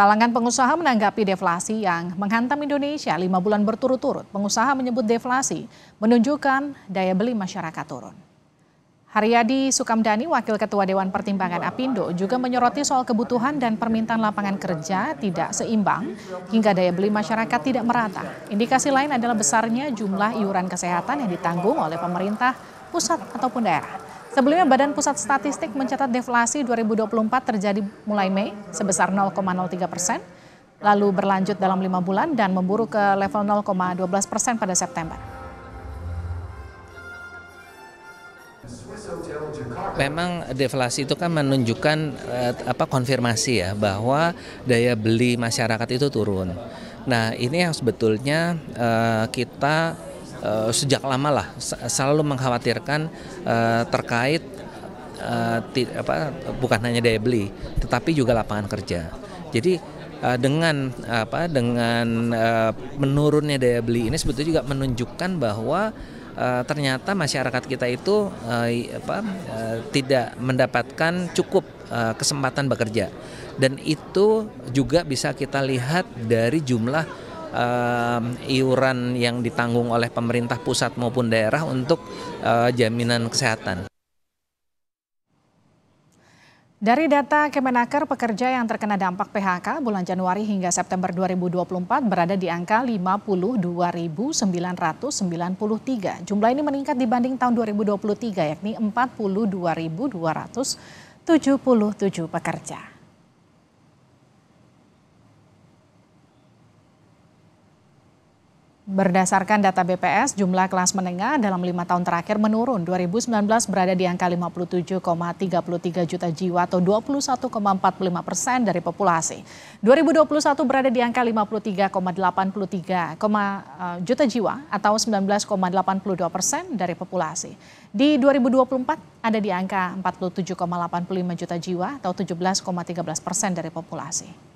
Kalangan pengusaha menanggapi deflasi yang menghantam Indonesia lima bulan berturut-turut. Pengusaha menyebut deflasi menunjukkan daya beli masyarakat turun. Haryadi Sukamdani, Wakil Ketua Dewan Pertimbangan Apindo, juga menyoroti soal kebutuhan dan permintaan lapangan kerja tidak seimbang hingga daya beli masyarakat tidak merata. Indikasi lain adalah besarnya jumlah iuran kesehatan yang ditanggung oleh pemerintah pusat ataupun daerah. Sebelumnya Badan Pusat Statistik mencatat deflasi 2024 terjadi mulai Mei sebesar 0,03 persen, lalu berlanjut dalam lima bulan dan memburuk ke level 0,12 persen pada September. Memang deflasi itu kan menunjukkan eh, apa konfirmasi ya bahwa daya beli masyarakat itu turun. Nah ini yang sebetulnya eh, kita uh, sejak lama lah selalu mengkhawatirkan uh, terkait uh, apa, bukan hanya daya beli tetapi juga lapangan kerja. Jadi uh, dengan apa dengan uh, menurunnya daya beli ini sebetulnya juga menunjukkan bahwa uh, ternyata masyarakat kita itu uh, apa uh, tidak mendapatkan cukup uh, kesempatan bekerja dan itu juga bisa kita lihat dari jumlah um, iuran yang ditanggung oleh pemerintah pusat maupun daerah untuk uh, jaminan kesehatan. Dari data Kemenaker, pekerja yang terkena dampak PHK bulan Januari hingga September 2024 berada di angka 52.993. Jumlah ini meningkat dibanding tahun 2023 yakni 42.277 pekerja. Berdasarkan data BPS, jumlah kelas menengah dalam lima tahun terakhir menurun. 2019 berada di angka 57,33 juta jiwa atau 21,45 persen dari populasi. 2021 berada di angka 53,83 eh, juta jiwa atau 19,82 persen dari populasi. Di 2024 ada di angka 47,85 juta jiwa atau 17,13 persen dari populasi.